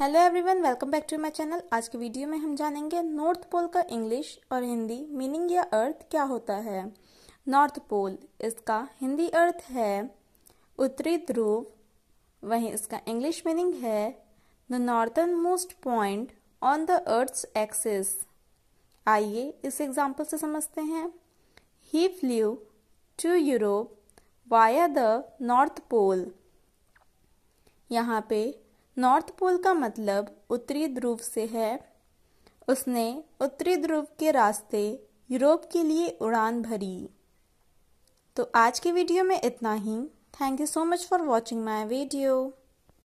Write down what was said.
hello everyone welcome back to my channel आज के video में हम जानेंगे नॉर्थ पोल का इंग्लिश और हिंदी मीनिंग या अर्थ क्या होता है नॉर्थ पोल इसका हिंदी अर्थ है उत्तरी ध्रुव वहीं इसका इंग्लिश मीनिंग है the northern most point on the earth's axis आइए इस एग्जाम्पल से समझते हैं he flew to Europe via the north pole यहाँ पे नॉर्थ पोल का मतलब उत्तरी ध्रुव से है उसने उत्तरी ध्रुव के रास्ते यूरोप के लिए उड़ान भरी तो आज के वीडियो में इतना ही thank you so much for watching my video